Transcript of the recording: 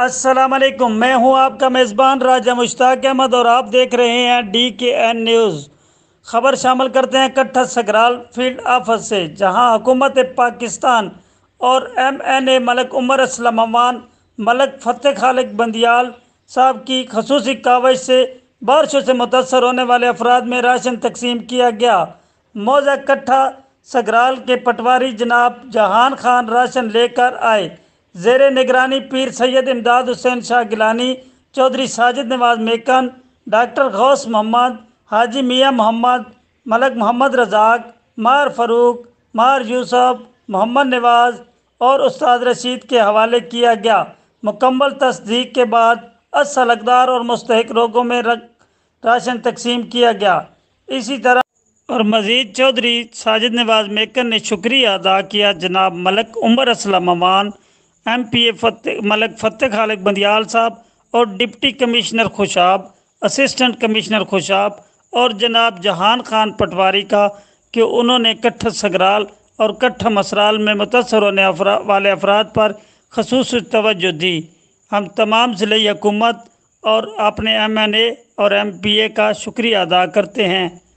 असलम मैं हूं आपका मेज़बान राजा मुश्ताक अहमद और आप देख रहे हैं डी के एन न्यूज़ खबर शामिल करते हैं कट्ठा सकराल फील्ड ऑफिस से जहां हुकूमत पाकिस्तान और M N A Malak Umar Aslaman Malak Fateh Khaliq Bandial साहब की खसूस कावश से बारिशों से मुतासर होने वाले अफराद में राशन तकसीम किया गया मौजा कट्ठा सगराल के पटवारी जनाब जहान खान राशन लेकर आए जेर निगरानी पीर सैयद इमदाद हुसैन शाह गिलानी चौधरी साजिद नवाज मेकन डॉक्टर गौस मोहम्मद हाजी मियाँ मोहम्मद मलक मोहम्मद रजाक मार फरूक मार यूसफ मोहम्मद नवाज और उस्ताद रशीद के हवाले किया गया मुकम्मल तस्दीक के बाद असलकदार और मुस्तक रोगों में राशन तकसीम किया गया इसी तरह और मजीद चौधरी साजिद नवाज मेकर ने शुक्रिया अदा किया जनाब Malak Umar Aslam Aman M P A Malik Malak Fateh Khaliq Bandial साहब और deputy commissioner Khushab assistant commissioner Khushab और जनाब जहान खान पटवारी का कि उन्होंने कट्ठ सगराल और कट्ठ मसराल में मुतासर होने अफरा, वाले अफराद पर खसूस तोज्जो दी हम तमाम ज़िले हुकूमत और अपने एम एन ए और एम पी ए का शुक्रिया अदा करते हैं